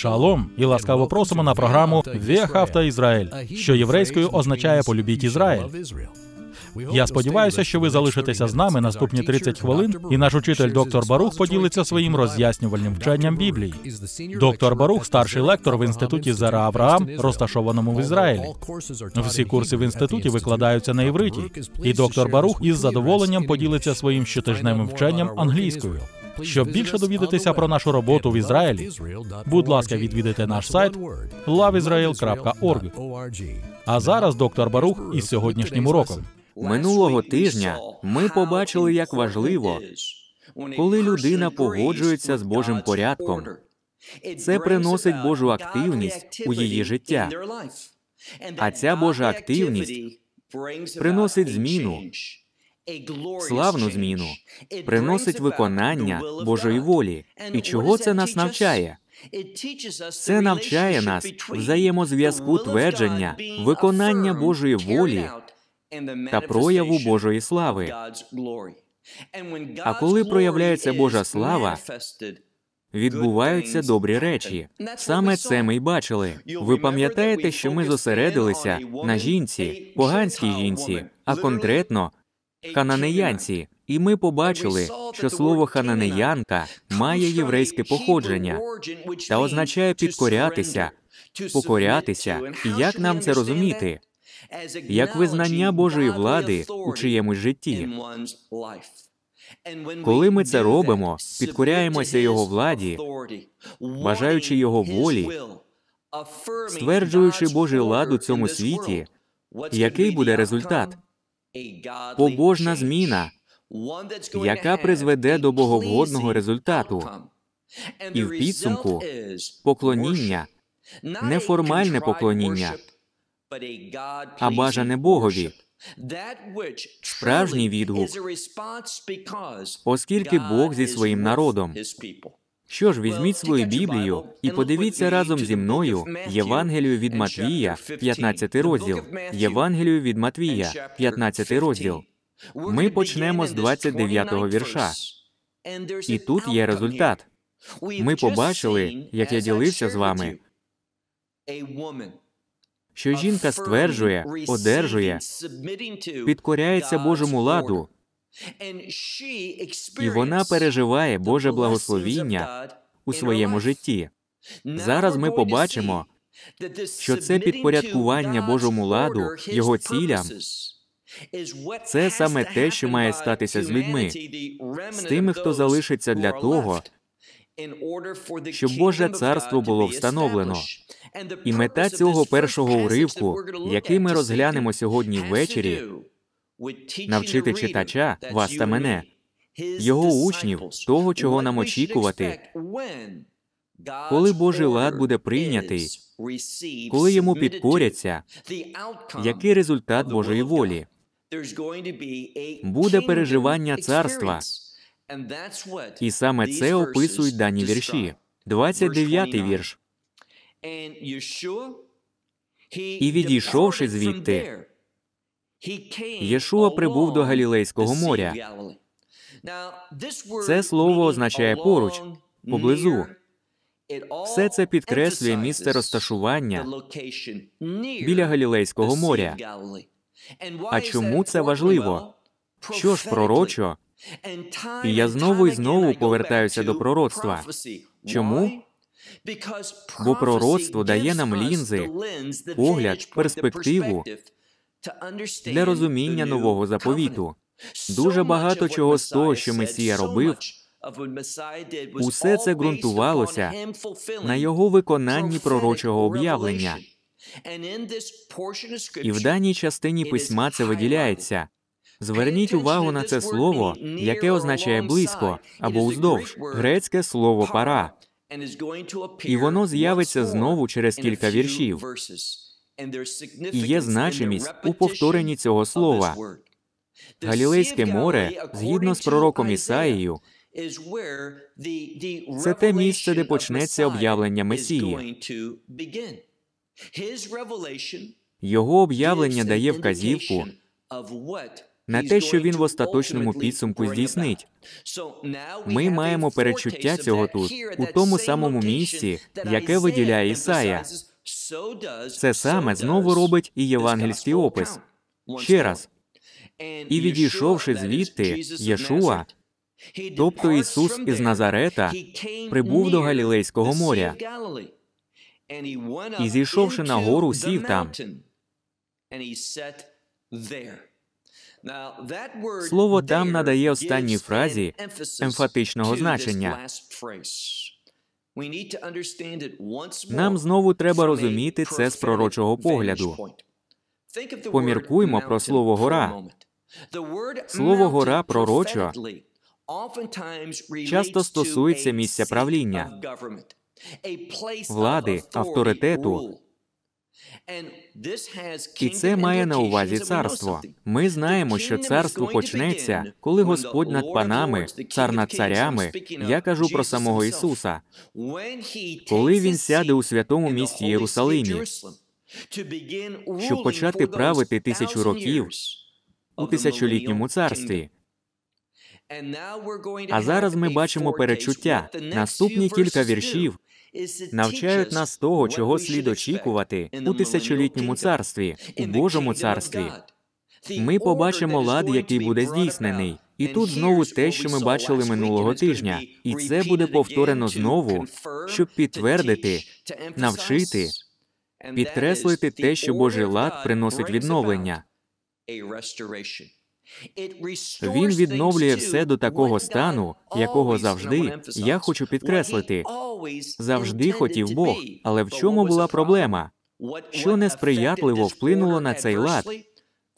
Шалом і ласкаво просимо на програму Вєхавта Ізраїль, що єврейською означає полюбіть Ізраїль. Я сподіваюся, що ви залишитеся з нами наступні 30 хвилин, і наш учитель доктор Барух поділиться своїм роз'яснювальним вченням Біблії. Доктор Барух, старший лектор в інституті Зера Авраам, розташованому в Ізраїлі. Всі курси в інституті викладаються на євриті, і доктор Барух із задоволенням поділиться своїм щотижневим вченням англійською. Щоб більше довідатися про нашу роботу в Ізраїлі, будь ласка, відвідайте наш сайт loveisrael.org. А зараз доктор Барух із сьогоднішнім уроком. Минулого тижня ми побачили, як важливо, коли людина погоджується з Божим порядком. Це приносить Божу активність у її життя. А ця Божа активність приносить зміну славну зміну, приносить виконання Божої волі. І чого це нас навчає? Це навчає нас взаємозв'язку твердження, виконання Божої волі та прояву Божої слави. А коли проявляється Божа слава, відбуваються добрі речі. Саме це ми й бачили. Ви пам'ятаєте, що ми зосередилися на жінці, поганській жінці, а конкретно хананеянці, і ми побачили, що слово хананеянка має єврейське походження та означає підкорятися, покорятися, і як нам це розуміти, як визнання Божої влади у чиємусь житті. Коли ми це робимо, підкоряємося його владі, бажаючи його волі, стверджуючи Божий лад у цьому світі, який буде результат? побожна зміна, яка призведе до боговгодного результату. І в підсумку поклоніння, не формальне поклоніння, а бажане Богові. Справжній відгук, оскільки Бог зі своїм народом що ж, візьміть свою Біблію і подивіться разом зі мною Євангелію від Матвія, 15 розділ. Євангелію від Матвія, 15 розділ. Ми почнемо з 29-го вірша. І тут є результат. Ми побачили, як я ділився з вами, що жінка стверджує, одержує, підкоряється Божому ладу. І вона переживає Боже благословіння у своєму житті. Зараз ми побачимо, що це підпорядкування Божому ладу, його цілям. Це саме те, що має статися з людьми, з тими, хто залишиться для того, щоб Боже царство було встановлено. І мета цього першого уривку, який ми розглянемо сьогодні ввечері навчити читача вас та мене, його учнів, того, чого нам очікувати, коли Божий лад буде прийнятий, коли йому підкоряться, який результат Божої волі буде переживання царства, і саме це описують дані вірші. 29-й вірш. І відійшовши звідти, Єшуа прибув до Галілейського моря. Це слово означає поруч, поблизу. Все це підкреслює місце розташування біля Галілейського моря. А чому це важливо? Що ж пророчо? І я знову і знову повертаюся до пророцтва. Чому? Бо пророцтво дає нам лінзи, погляд, перспективу, для розуміння нового заповіту. Дуже багато чого з того, що Месія робив, усе це ґрунтувалося на його виконанні пророчого об'явлення. І в даній частині письма це виділяється. Зверніть увагу на це слово, яке означає близько або уздовж грецьке слово пара, і воно з'явиться знову через кілька віршів. І є значимість у повторенні цього слова. Галілейське море, згідно з пророком Ісаїю, це те місце, де почнеться об'явлення Месії. Його об'явлення дає вказівку на те, що він в остаточному підсумку здійснить. Ми маємо перечуття цього тут, у тому самому місці, яке виділяє Ісая. Це саме знову робить і євангельський опис ще раз. І відійшовши звідти, Єшуа, тобто Ісус із Назарета, прибув до Галілейського моря і зійшовши на гору, сів там. Слово там надає останній фразі емфатичного значення. Нам знову треба розуміти це з пророчого погляду. Поміркуймо про слово гора. Слово гора пророча часто стосується місця правління, влади, авторитету, і це має на увазі царство. Ми знаємо, що царство почнеться, коли Господь над панами, цар над царями. Я кажу про самого Ісуса, коли він сяде у святому місті Єрусалимі, щоб почати правити тисячу років у тисячолітньому царстві. А зараз ми бачимо перечуття. Наступні кілька віршів навчають нас того, чого слід очікувати у тисячолітньому царстві, у Божому царстві. Ми побачимо лад, який буде здійснений, і тут знову те, що ми бачили минулого тижня, і це буде повторено знову, щоб підтвердити, навчити, підкреслити те, що Божий лад приносить відновлення. Він відновлює все до такого стану, якого завжди я хочу підкреслити. завжди хотів Бог. Але в чому була проблема? Що несприятливо вплинуло на цей лад?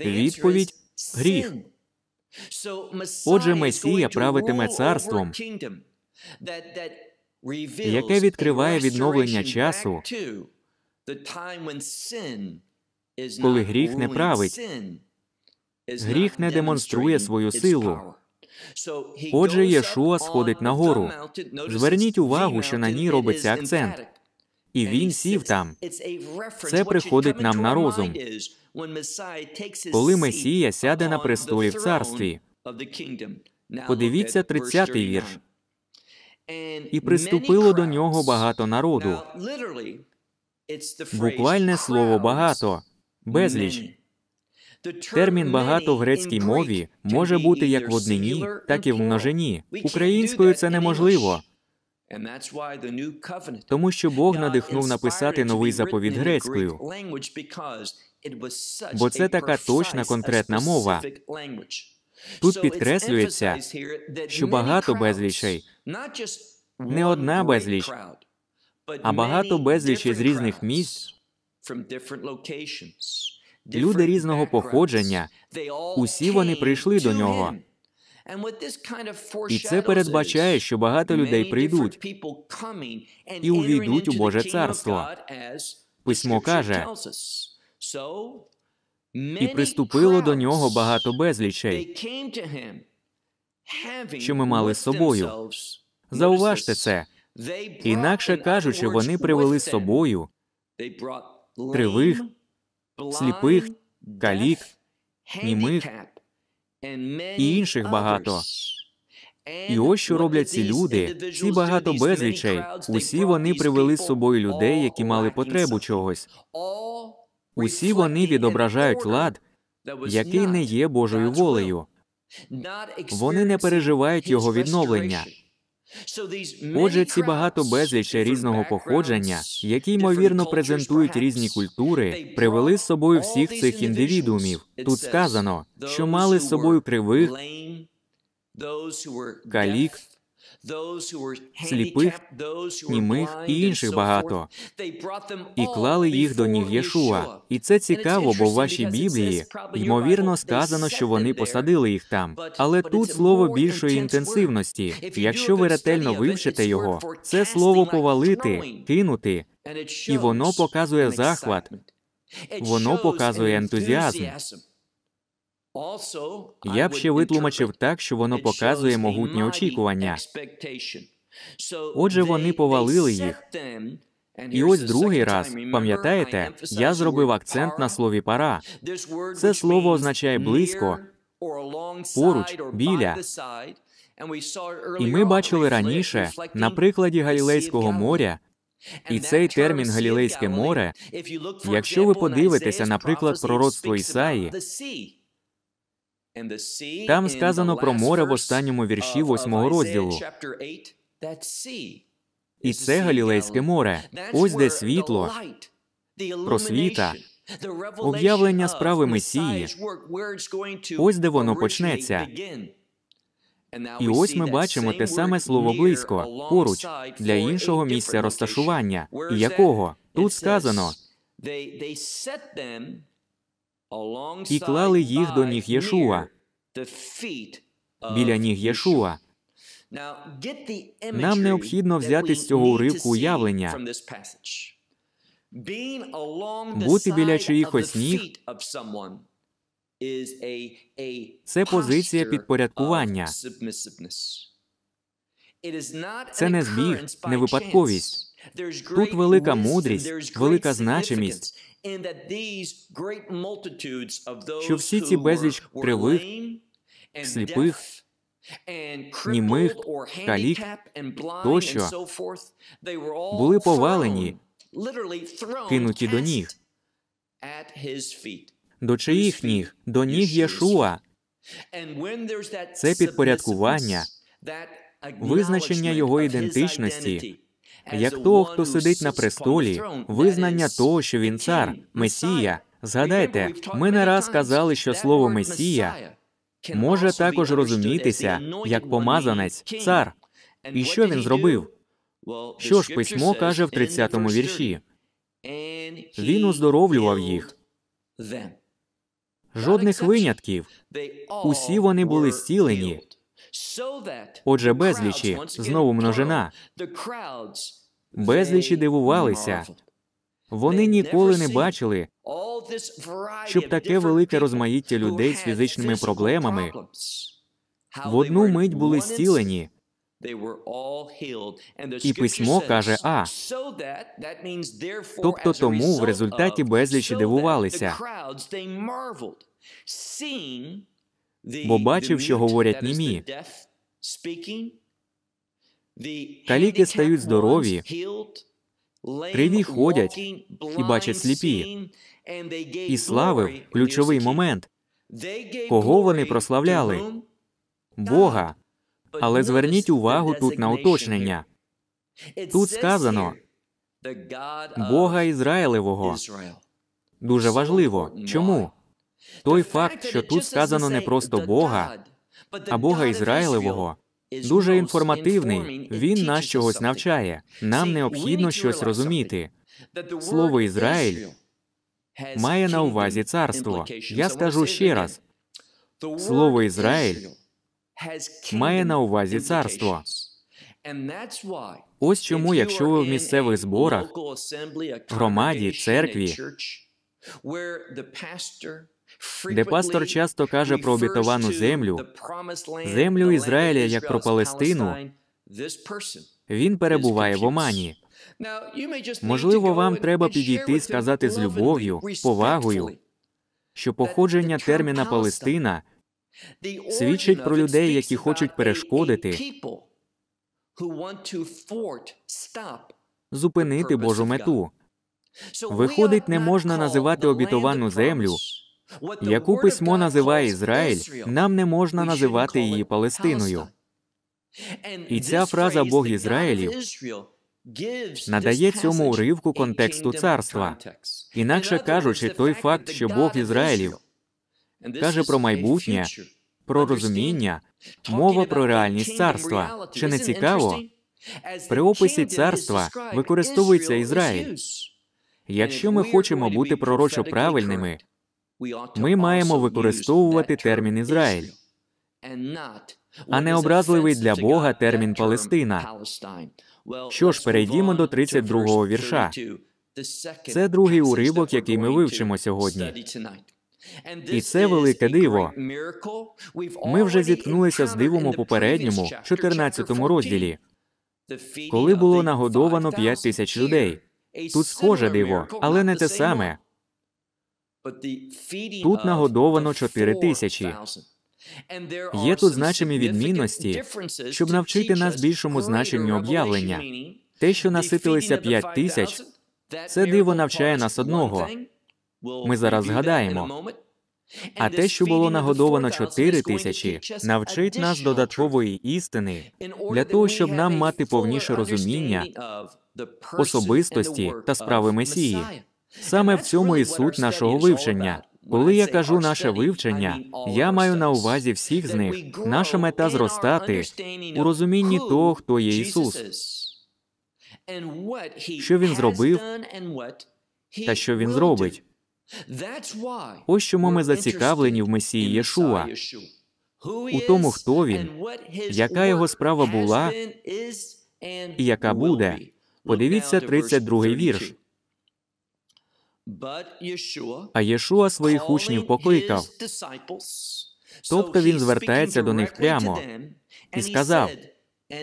Відповідь гріх. Отже, Месія правитиме царством, яке відкриває відновлення часу, коли гріх не править. Гріх не демонструє свою силу. Отже, Єшуа сходить на гору. Зверніть увагу, що на ній робиться акцент. І він сів там. Це приходить нам на розум. Коли Месія сяде на престолі в царстві. Подивіться 30-й вірш. І приступило до нього багато народу. Буквальне слово багато, безліч. Термін багато в грецькій мові може бути як в однині, так і в множині. Українською це неможливо. Тому що Бог надихнув написати новий заповіт грецькою, бо це така точна конкретна мова. Тут підкреслюється, що багато безлічей, не одна безліч, а багато безлічей з різних місць люди різного походження, усі вони прийшли до нього. І це передбачає, що багато людей прийдуть і увійдуть у Боже царство. Письмо каже і приступило до нього багато безлічей, що ми мали з собою. Зауважте це. Інакше кажучи, вони привели з собою кривих сліпих, калік, німих і інших багато. І ось що роблять ці люди, ці багато безлічей. Усі вони привели з собою людей, які мали потребу чогось. Усі вони відображають лад, який не є Божою волею. Вони не переживають його відновлення. Отже, ці багато безліч різного походження, які ймовірно презентують різні культури, привели з собою всіх цих індивідуумів. Тут сказано, що мали з собою кривих, калік, сліпих, німих і інших багато, і клали їх до ніг Єшуа. І це цікаво, бо в вашій Біблії ймовірно сказано, що вони посадили їх там. Але тут слово більшої інтенсивності. Якщо ви ретельно вивчите його, це слово повалити, кинути, і воно показує захват, воно показує ентузіазм. Я б ще витлумачив так, що воно показує могутні очікування. Отже, вони повалили їх. І ось другий раз, пам'ятаєте, я зробив акцент на слові пара. Це слово означає близько, поруч, біля. І ми бачили раніше на прикладі Галілейського моря. І цей термін Галілейське море, якщо ви подивитеся, наприклад, пророцтво Ісаї, там сказано про море в останньому вірші восьмого розділу. І це Галілейське море. Ось де світло, просвіта, об'явлення справи Месії. Ось де воно почнеться. І ось ми бачимо те саме слово близько, поруч, для іншого місця розташування. І якого? Тут сказано і клали їх до ніг Єшуа, біля ніг Єшуа. Нам необхідно взяти з цього уривку уявлення. Бути біля чиїхось ніг це позиція підпорядкування. Це не збіг, не випадковість. Тут велика мудрість, велика значимість, що всі ці безліч кривих, сліпих, німих, калік тощо були повалені, кинуті до ніг, до чиїх ніг, до ніг Єшуа. Це підпорядкування, визначення його ідентичності як того, хто сидить на престолі, визнання того, що він цар, Месія. Згадайте, ми не раз казали, що слово Месія може також розумітися як помазанець, цар. І що він зробив? Що ж письмо каже в 30-му вірші? Він оздоровлював їх. Жодних винятків. Усі вони були зцілені. Отже, безлічі знову множина. Безлічі дивувалися. Вони ніколи не бачили, щоб таке велике розмаїття людей з фізичними проблемами в одну мить були зцілені. І письмо каже, а тобто тому в результаті безлічі дивувалися бо бачив, що говорять німі. Каліки стають здорові, криві ходять і бачать сліпі. І славив ключовий момент. Кого вони прославляли? Бога. Але зверніть увагу тут на уточнення. Тут сказано Бога Ізраїлевого. Дуже важливо. Чому? Той факт, що тут сказано не просто Бога, а Бога Ізраїлевого, дуже інформативний. Він нас чогось навчає. Нам необхідно щось розуміти. Слово Ізраїль має на увазі царство. Я скажу ще раз: слово Ізраїль має на увазі царство. Ось чому, якщо ви в місцевих зборах, громаді, церкві, де пастор часто каже про обітовану землю, землю Ізраїля як про Палестину. Він перебуває в омані. Можливо, вам треба підійти і сказати з любов'ю, повагою, що походження терміна Палестина свідчить про людей, які хочуть перешкодити, зупинити Божу мету. Виходить, не можна називати обітовану землю. Яку письмо називає Ізраїль, нам не можна називати її Палестиною. І ця фраза Бог Ізраїлів надає цьому уривку контексту царства, інакше кажучи, той факт, що Бог Ізраїлів каже про майбутнє, про розуміння, мова про реальність царства. Чи не цікаво? При описі царства використовується Ізраїль. Якщо ми хочемо бути пророчо правильними, ми маємо використовувати термін Ізраїль, а не образливий для Бога термін Палестина. Що ж, перейдімо до 32-го вірша. Це другий уривок, який ми вивчимо сьогодні. І це велике диво. Ми вже зіткнулися з дивом у попередньому, 14 розділі, коли було нагодовано 5 тисяч людей. Тут схоже диво, але не те саме. Тут нагодовано 4 тисячі. Є тут значимі відмінності, щоб навчити нас більшому значенню об'явлення. Те, що наситилися 5 тисяч, це диво навчає нас одного. Ми зараз згадаємо. А те, що було нагодовано 4 тисячі, навчить нас додаткової істини для того, щоб нам мати повніше розуміння особистості та справи Месії. Саме в цьому і суть нашого вивчення. Коли я кажу наше вивчення, я маю на увазі всіх з них. Наша мета зростати у розумінні того, хто є Ісус, що він зробив та що він зробить. Ось чому ми зацікавлені в Месії Єшуа, у тому, хто він, яка його справа була і яка буде. Подивіться 32-й вірш. А Єшуа своїх учнів покликав. Тобто він звертається до них прямо і сказав: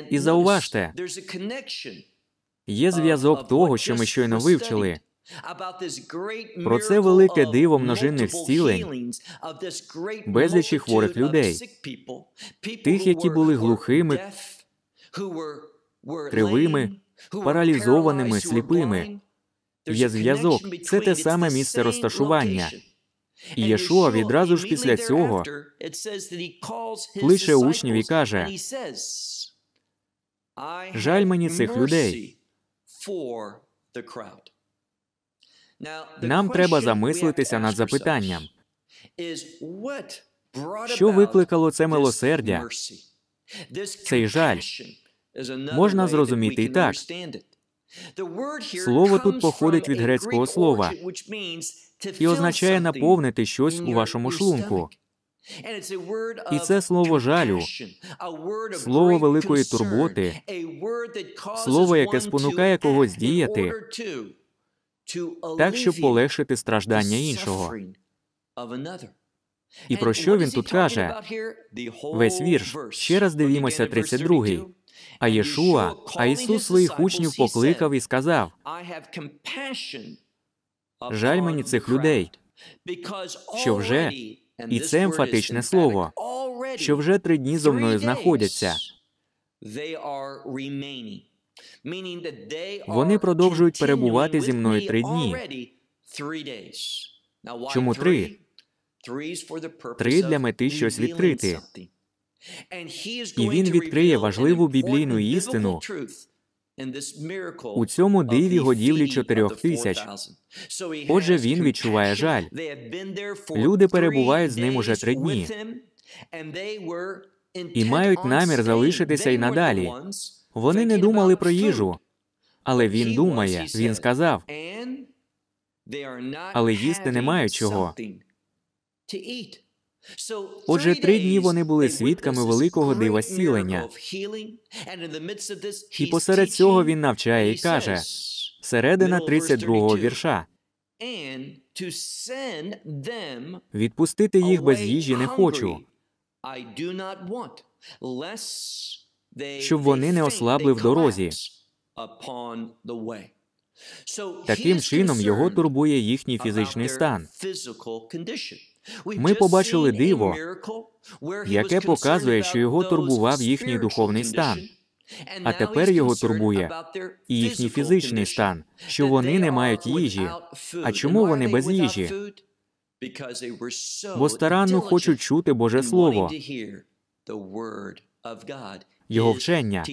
і зауважте, є зв'язок того, що ми щойно вивчили. Про це велике диво множинних стілень безлічі хворих людей, тих, які були глухими, кривими, паралізованими, сліпими. Є зв'язок. Це те саме місце розташування. І Єшуа відразу ж після цього кличе учнів і каже: Жаль мені цих людей. Нам треба замислитися над запитанням. Що викликало це милосердя? Цей жаль можна зрозуміти і так. Слово тут походить від грецького слова і означає наповнити щось у вашому шлунку. І це слово жалю, слово великої турботи, слово, яке спонукає когось діяти, так, щоб полегшити страждання іншого. І про що він тут каже? Весь вірш. Ще раз дивімося, 32-й. А Єшуа, а Ісус своїх учнів покликав і сказав: Жаль мені цих людей, що вже, і це емфатичне слово, що вже три дні зо мною знаходяться. Вони продовжують перебувати зі мною три дні. Чому три? Три для мети щось відкрити. І він відкриє важливу біблійну істину у цьому диві годівлі чотирьох тисяч. Отже, він відчуває жаль. Люди перебувають з ним уже три дні. І мають намір залишитися й надалі. Вони не думали про їжу, але він думає, він сказав. Але їсти не мають чого. Отже, три дні вони були свідками великого дива зцілення. І посеред цього він навчає і каже середина 32-го вірша. Відпустити їх без їжі не хочу, щоб вони не ослабли в дорозі. Таким чином його турбує їхній фізичний стан. Ми побачили диво, яке показує, що його турбував їхній духовний стан, а тепер його турбує і їхній фізичний стан, що вони не мають їжі. А чому вони без їжі? Бо старанно хочуть чути Боже Слово, його вчення,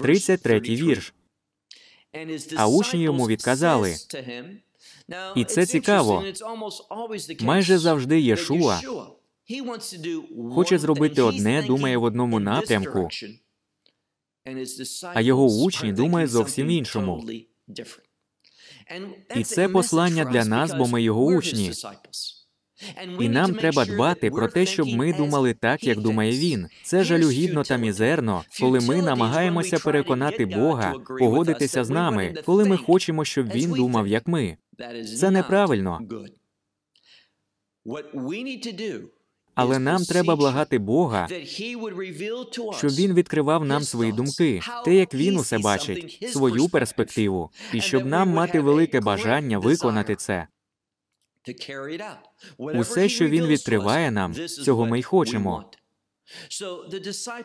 33-й вірш. А учні йому відказали і це цікаво. майже завжди Єшуа хоче зробити одне, думає в одному напрямку, а його учні думають зовсім іншому. І це послання для нас, бо ми його учні. І нам треба дбати про те, щоб ми думали так, як думає він. Це жалюгідно та мізерно, коли ми намагаємося переконати Бога погодитися з нами, коли ми хочемо, щоб він думав як ми. Це неправильно. Але нам треба благати Бога, щоб він відкривав нам свої думки, те, як він усе бачить, свою перспективу, і щоб нам мати велике бажання виконати це. Усе, що він відкриває нам, цього ми й хочемо.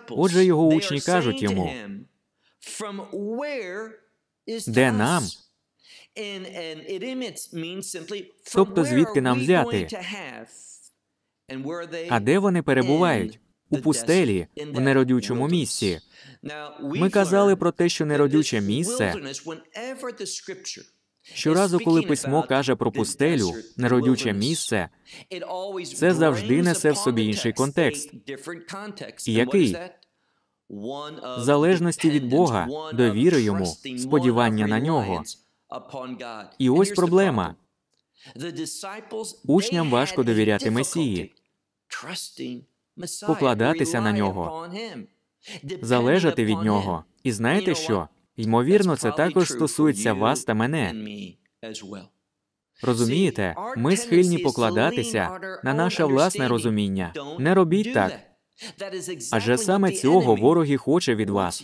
Отже, його учні кажуть йому, де нам? Тобто звідки нам взяти? А де вони перебувають? У пустелі, в неродючому місці. Ми казали про те, що неродюче місце Щоразу, коли письмо каже про пустелю, неродюче місце, це завжди несе в собі інший контекст. І який? залежності від Бога, довіри йому, сподівання на нього. І ось проблема. Учням важко довіряти Месії, покладатися на нього, залежати від нього. І знаєте що? Ймовірно, це також стосується вас та мене. Розумієте, ми схильні покладатися на наше власне розуміння. Не робіть так. Адже саме цього ворог і хоче від вас.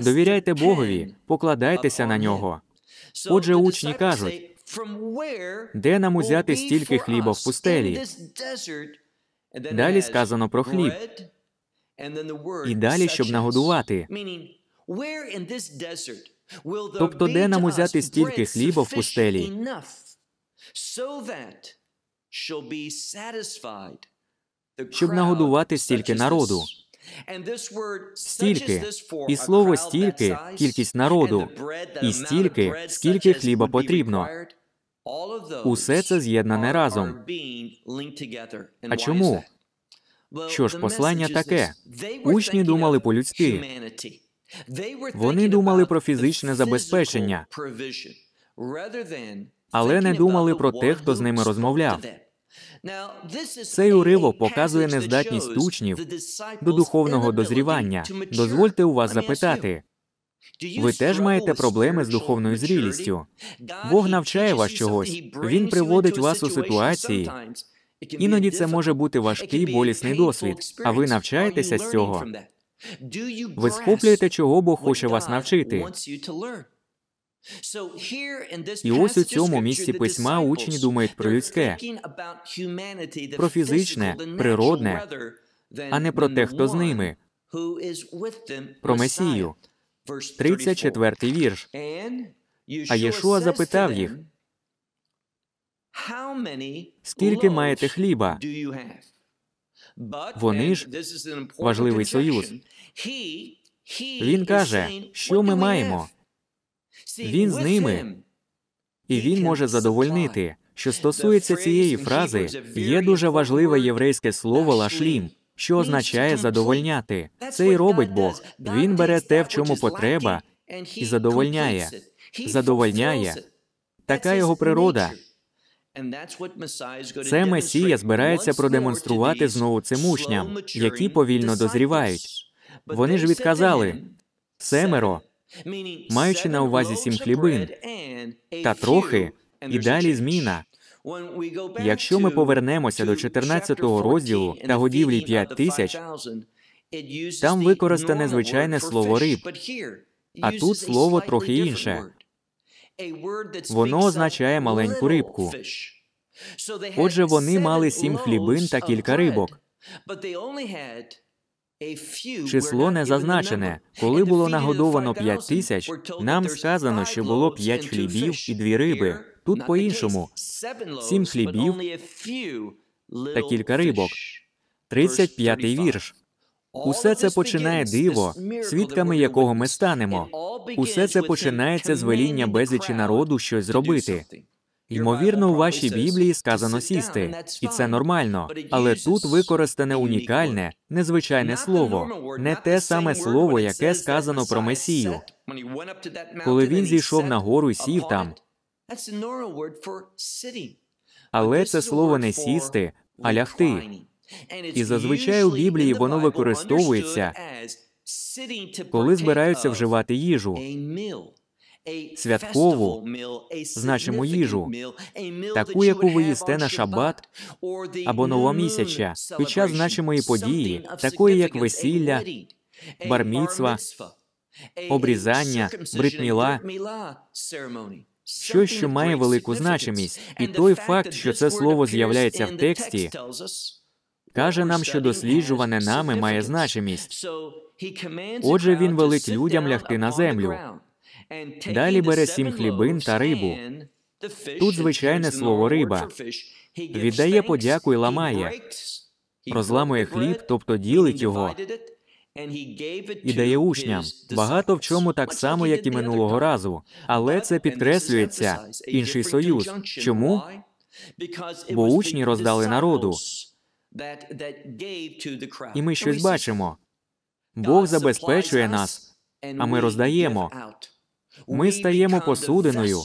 Довіряйте Богові, покладайтеся на нього. Отже, учні кажуть, де нам узяти стільки хліба в пустелі? Далі сказано про хліб і далі, щоб нагодувати. Тобто, де нам узяти стільки хліба в пустелі? Щоб нагодувати стільки народу. Стільки і слово стільки кількість народу, і стільки, скільки хліба потрібно. Усе це з'єднане разом. А чому? Що ж, послання таке? Учні думали по людськи. Вони думали про фізичне забезпечення, але не думали про те, хто з ними розмовляв. Цей уривок показує нездатність учнів до духовного дозрівання. Дозвольте у вас запитати. Ви теж маєте проблеми з духовною зрілістю. Бог навчає вас чогось, він приводить вас у ситуації. Іноді це може бути важкий болісний досвід, а ви навчаєтеся з цього. Ви схоплюєте, чого Бог хоче вас навчити. І ось у цьому місці письма учні думають про людське, про фізичне, природне, а не про те, хто з ними, про Месію. 34-й вірш. А Єшуа запитав їх, скільки маєте хліба? Вони ж важливий союз. Він каже, що ми маємо. Він з ними, і він може задовольнити. Що стосується цієї фрази, є дуже важливе єврейське слово лашлім, що означає задовольняти. Це й робить Бог. Він бере те, в чому потреба, і задовольняє. Задовольняє. Така його природа. Це Месія збирається продемонструвати знову цим учням, які повільно дозрівають. Вони ж відказали семеро, маючи на увазі сім хлібин та трохи, і далі зміна. Якщо ми повернемося до 14 розділу та годівлі 5 тисяч, там використане звичайне слово риб, а тут слово трохи інше. Воно означає маленьку рибку. Отже, вони мали сім хлібин та кілька рибок. Число не зазначене. Коли було нагодовано п'ять тисяч, нам сказано, що було п'ять хлібів і дві риби. Тут по-іншому сім хлібів та кілька рибок. 35-й вірш. Усе це починає диво, свідками якого ми станемо. Усе це починається з веління безлічі народу щось зробити. Ймовірно, у вашій Біблії сказано сісти, і це нормально. Але тут використане унікальне, незвичайне слово, не те саме слово, яке сказано про Месію. Коли він зійшов на гору і сів там. Але це слово не сісти, а лягти. І зазвичай у Біблії воно використовується, коли збираються вживати їжу, святкову, значимо їжу, таку, яку ви їсте на шабат або новомісяча під час значимої події, такої як весілля, барміцва, обрізання, бритміла, щось, що має велику значимість, і той факт, що це слово з'являється в тексті, Каже нам, що досліджуване нами має значимість. Отже, він велить людям лягти на землю. Далі бере сім хлібин та рибу. Тут звичайне слово риба. Віддає подяку і ламає, розламує хліб, тобто ділить його і дає учням. Багато в чому так само, як і минулого разу. Але це підкреслюється інший союз. Чому? Бо учні роздали народу. І ми щось бачимо. Бог забезпечує нас, а ми роздаємо. Ми стаємо посудиною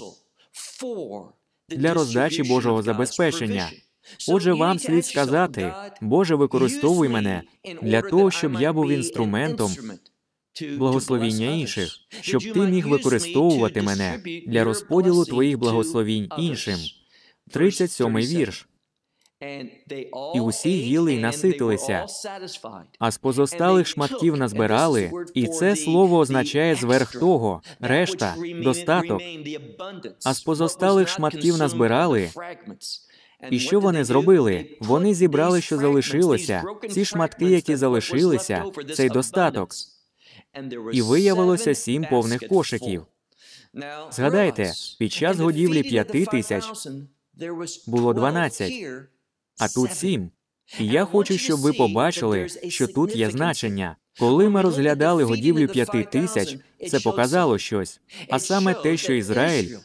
для роздачі Божого забезпечення. Отже, вам слід oh, сказати, Боже, використовуй мене для того, щоб я був інструментом благословіння інших, щоб ти міг використовувати мене для розподілу твоїх благословінь іншим. 37-й вірш. І усі їли і наситилися, а з позосталих шматків назбирали, і це слово означає зверх того, решта, достаток. А з позосталих шматків назбирали. І що вони зробили? Вони зібрали, що залишилося, ці шматки, які залишилися, цей достаток. І виявилося сім повних кошиків. Згадайте, під час годівлі п'яти тисяч було дванадцять а тут сім. І я хочу, щоб ви побачили, що тут є значення. Коли ми розглядали годівлю п'яти тисяч, це показало щось, а саме те, що Ізраїль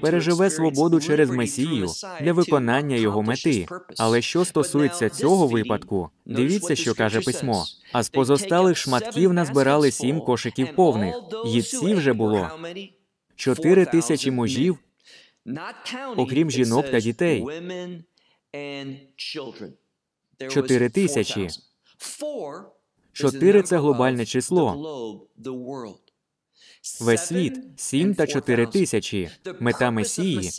переживе свободу через Месію для виконання його мети. Але що стосується цього випадку, дивіться, що каже письмо. А з позосталих шматків назбирали сім кошиків повних. Їдці вже було чотири тисячі мужів, окрім жінок та дітей. Чотири тисячі. Чотири це глобальне число. Весь світ сім та чотири тисячі. Мета Месії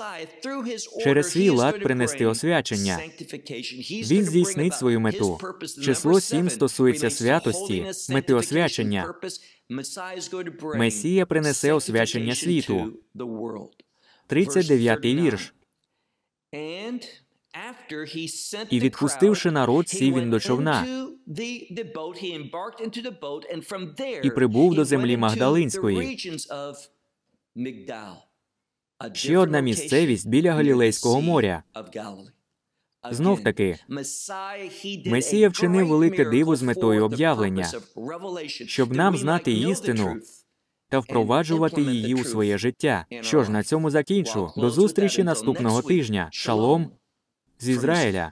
через свій лад принести освячення. Він здійснить свою мету. Число сім стосується святості, мети освячення. Месія принесе освячення світу. 39-й вірш. І відпустивши народ, сів він до човна і прибув до землі Магдалинської. Ще одна місцевість біля Галілейського моря. Знов таки, Месія вчинив велике диво з метою об'явлення, щоб нам знати істину та впроваджувати її у своє життя. Що ж, на цьому закінчу. До зустрічі наступного тижня. Шалом з Ізраїля.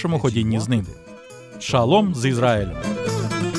вашому ходінні з ним. Шалом з Ізраїлем!